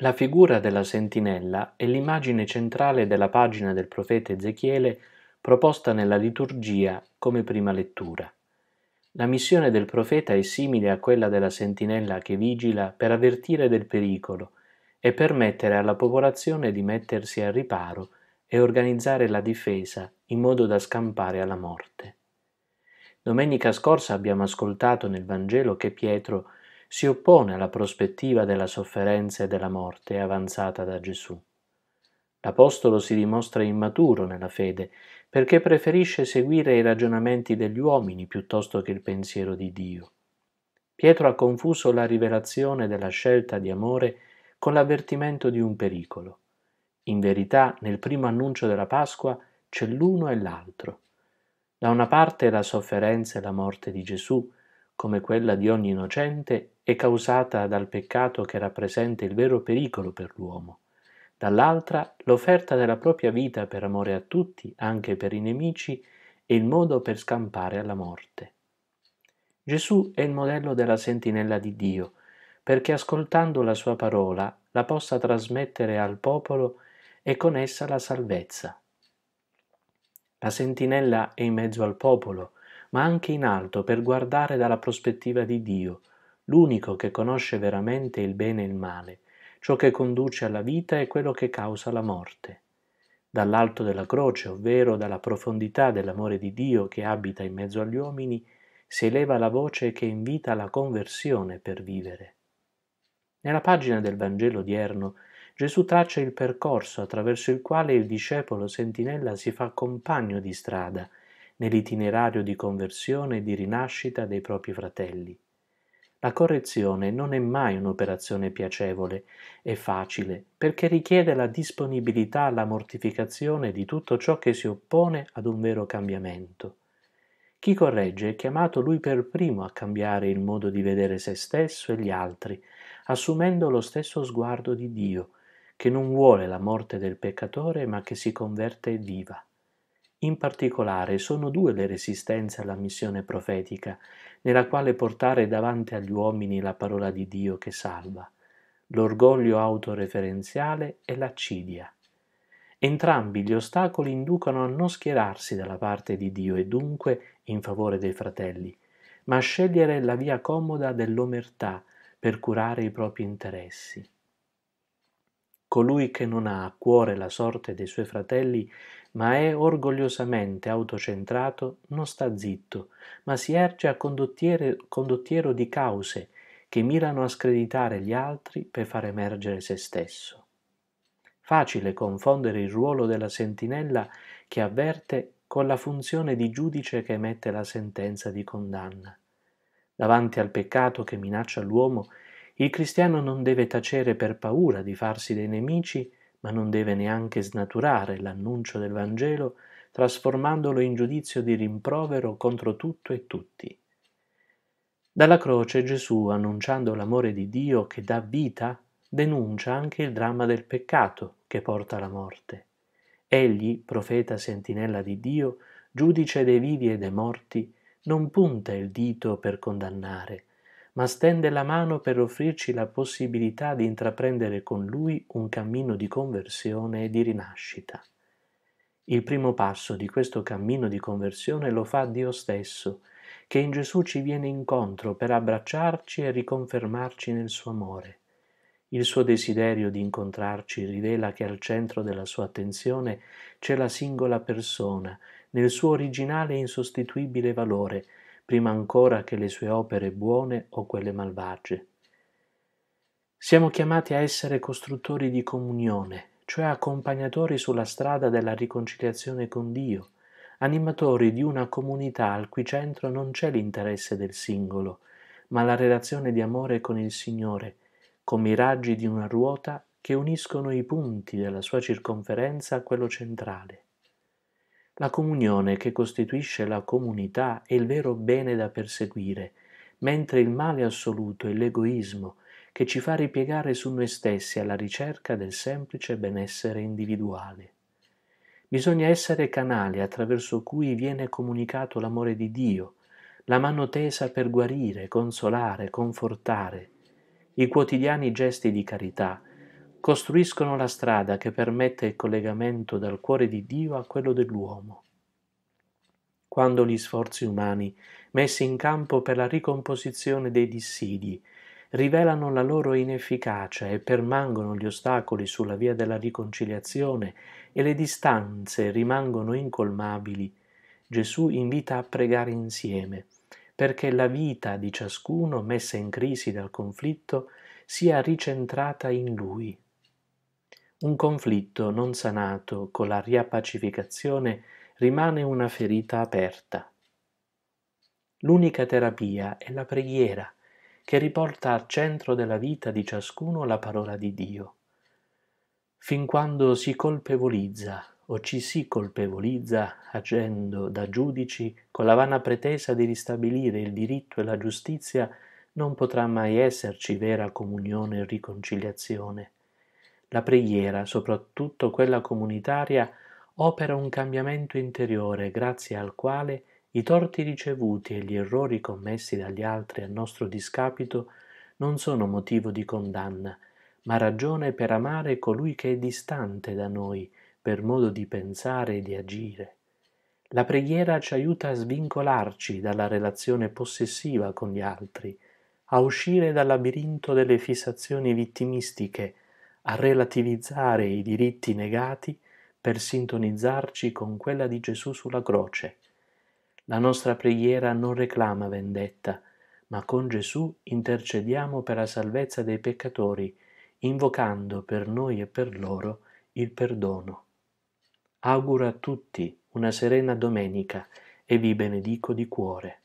La figura della sentinella è l'immagine centrale della pagina del profeta Ezechiele proposta nella liturgia come prima lettura. La missione del profeta è simile a quella della sentinella che vigila per avvertire del pericolo e permettere alla popolazione di mettersi al riparo e organizzare la difesa in modo da scampare alla morte. Domenica scorsa abbiamo ascoltato nel Vangelo che Pietro si oppone alla prospettiva della sofferenza e della morte avanzata da Gesù. L'Apostolo si dimostra immaturo nella fede perché preferisce seguire i ragionamenti degli uomini piuttosto che il pensiero di Dio. Pietro ha confuso la rivelazione della scelta di amore con l'avvertimento di un pericolo. In verità, nel primo annuncio della Pasqua c'è l'uno e l'altro. Da una parte la sofferenza e la morte di Gesù, come quella di ogni innocente, è causata dal peccato che rappresenta il vero pericolo per l'uomo, dall'altra l'offerta della propria vita per amore a tutti, anche per i nemici, è il modo per scampare alla morte. Gesù è il modello della sentinella di Dio, perché ascoltando la sua parola la possa trasmettere al popolo e con essa la salvezza. La sentinella è in mezzo al popolo, ma anche in alto per guardare dalla prospettiva di Dio, l'unico che conosce veramente il bene e il male, ciò che conduce alla vita e quello che causa la morte. Dall'alto della croce, ovvero dalla profondità dell'amore di Dio che abita in mezzo agli uomini, si eleva la voce che invita alla conversione per vivere. Nella pagina del Vangelo odierno Gesù traccia il percorso attraverso il quale il discepolo sentinella si fa compagno di strada nell'itinerario di conversione e di rinascita dei propri fratelli. La correzione non è mai un'operazione piacevole e facile, perché richiede la disponibilità alla mortificazione di tutto ciò che si oppone ad un vero cambiamento. Chi corregge è chiamato lui per primo a cambiare il modo di vedere se stesso e gli altri, assumendo lo stesso sguardo di Dio, che non vuole la morte del peccatore ma che si converte e viva. In particolare sono due le resistenze alla missione profetica, nella quale portare davanti agli uomini la parola di Dio che salva, l'orgoglio autoreferenziale e l'accidia. Entrambi gli ostacoli inducono a non schierarsi dalla parte di Dio e dunque in favore dei fratelli, ma a scegliere la via comoda dell'omertà per curare i propri interessi. Colui che non ha a cuore la sorte dei suoi fratelli ma è orgogliosamente autocentrato, non sta zitto, ma si erge a condottiero di cause che mirano a screditare gli altri per far emergere se stesso. Facile confondere il ruolo della sentinella che avverte con la funzione di giudice che emette la sentenza di condanna. Davanti al peccato che minaccia l'uomo, il cristiano non deve tacere per paura di farsi dei nemici ma non deve neanche snaturare l'annuncio del Vangelo trasformandolo in giudizio di rimprovero contro tutto e tutti. Dalla croce Gesù, annunciando l'amore di Dio che dà vita, denuncia anche il dramma del peccato che porta alla morte. Egli, profeta sentinella di Dio, giudice dei vivi e dei morti, non punta il dito per condannare, ma stende la mano per offrirci la possibilità di intraprendere con Lui un cammino di conversione e di rinascita. Il primo passo di questo cammino di conversione lo fa Dio stesso, che in Gesù ci viene incontro per abbracciarci e riconfermarci nel suo amore. Il suo desiderio di incontrarci rivela che al centro della sua attenzione c'è la singola persona, nel suo originale e insostituibile valore, prima ancora che le sue opere buone o quelle malvagie. Siamo chiamati a essere costruttori di comunione, cioè accompagnatori sulla strada della riconciliazione con Dio, animatori di una comunità al cui centro non c'è l'interesse del singolo, ma la relazione di amore con il Signore, come i raggi di una ruota che uniscono i punti della sua circonferenza a quello centrale. La comunione che costituisce la comunità è il vero bene da perseguire, mentre il male assoluto è l'egoismo che ci fa ripiegare su noi stessi alla ricerca del semplice benessere individuale. Bisogna essere canali attraverso cui viene comunicato l'amore di Dio, la mano tesa per guarire, consolare, confortare. I quotidiani gesti di carità costruiscono la strada che permette il collegamento dal cuore di Dio a quello dell'uomo. Quando gli sforzi umani, messi in campo per la ricomposizione dei dissidi, rivelano la loro inefficacia e permangono gli ostacoli sulla via della riconciliazione e le distanze rimangono incolmabili, Gesù invita a pregare insieme, perché la vita di ciascuno messa in crisi dal conflitto sia ricentrata in lui. Un conflitto non sanato con la riappacificazione rimane una ferita aperta. L'unica terapia è la preghiera, che riporta al centro della vita di ciascuno la parola di Dio. Fin quando si colpevolizza o ci si colpevolizza agendo da giudici con la vana pretesa di ristabilire il diritto e la giustizia, non potrà mai esserci vera comunione e riconciliazione. La preghiera, soprattutto quella comunitaria, opera un cambiamento interiore grazie al quale i torti ricevuti e gli errori commessi dagli altri a nostro discapito non sono motivo di condanna, ma ragione per amare colui che è distante da noi, per modo di pensare e di agire. La preghiera ci aiuta a svincolarci dalla relazione possessiva con gli altri, a uscire dal labirinto delle fissazioni vittimistiche, a relativizzare i diritti negati per sintonizzarci con quella di Gesù sulla croce. La nostra preghiera non reclama vendetta, ma con Gesù intercediamo per la salvezza dei peccatori, invocando per noi e per loro il perdono. Auguro a tutti una serena domenica e vi benedico di cuore.